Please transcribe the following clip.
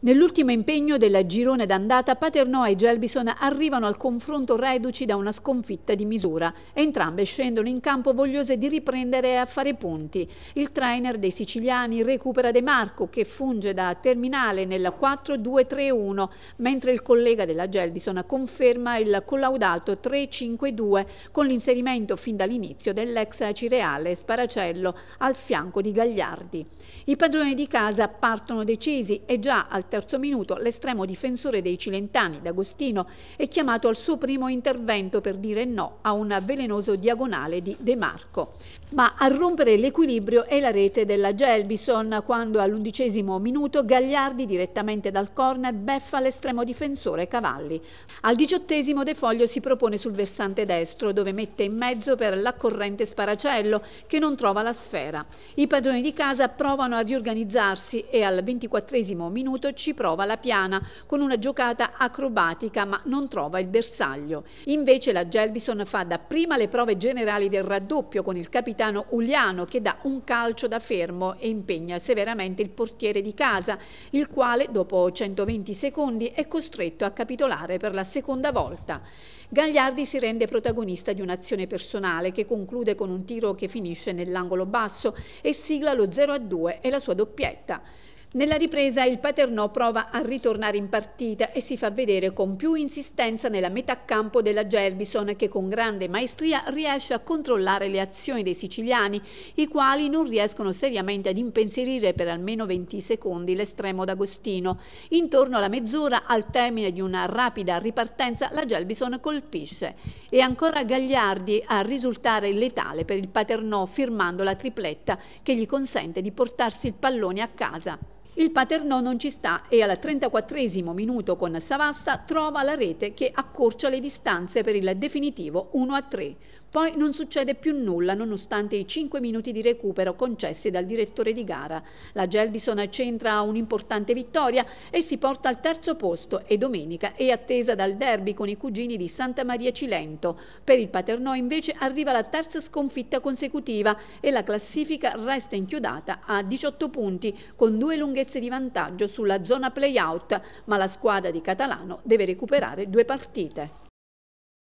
Nell'ultimo impegno della girone d'andata, Paternò e Gelbison arrivano al confronto reduci da una sconfitta di misura. Entrambe scendono in campo vogliose di riprendere e a fare punti. Il trainer dei siciliani recupera De Marco, che funge da terminale nel 4-2-3-1, mentre il collega della Gelbison conferma il collaudato 3-5-2 con l'inserimento fin dall'inizio dell'ex Cireale Sparacello al fianco di Gagliardi. I padroni di casa partono decisi e già al terzo minuto l'estremo difensore dei cilentani, D'Agostino, è chiamato al suo primo intervento per dire no a un velenoso diagonale di De Marco. Ma a rompere l'equilibrio è la rete della Gelbison quando all'undicesimo minuto Gagliardi direttamente dal corner beffa l'estremo difensore Cavalli. Al diciottesimo De Foglio si propone sul versante destro dove mette in mezzo per l'accorrente Sparacello che non trova la sfera. I padroni di casa provano a riorganizzarsi e al ventiquattresimo minuto ci prova la piana con una giocata acrobatica ma non trova il bersaglio. Invece la Gelbison fa dapprima le prove generali del raddoppio con il capitano Uliano che dà un calcio da fermo e impegna severamente il portiere di casa, il quale dopo 120 secondi è costretto a capitolare per la seconda volta. Gagliardi si rende protagonista di un'azione personale che conclude con un tiro che finisce nell'angolo basso e sigla lo 0 a 2 e la sua doppietta. Nella ripresa il Paternò prova a ritornare in partita e si fa vedere con più insistenza nella metà campo della Gelbison che con grande maestria riesce a controllare le azioni dei siciliani, i quali non riescono seriamente ad impensierire per almeno 20 secondi l'estremo d'Agostino. Intorno alla mezz'ora, al termine di una rapida ripartenza, la Gelbison colpisce. E ancora Gagliardi a risultare letale per il Paternò firmando la tripletta che gli consente di portarsi il pallone a casa. Il Paternò non ci sta e al 34 minuto con Savasta trova la rete che accorcia le distanze per il definitivo 1-3. Poi non succede più nulla nonostante i 5 minuti di recupero concessi dal direttore di gara. La Gelbison centra un'importante vittoria e si porta al terzo posto e domenica è attesa dal derby con i cugini di Santa Maria Cilento. Per il Paternò invece arriva la terza sconfitta consecutiva e la classifica resta inchiodata a 18 punti con due lunghe lunghezze di vantaggio sulla zona play-out, ma la squadra di Catalano deve recuperare due partite.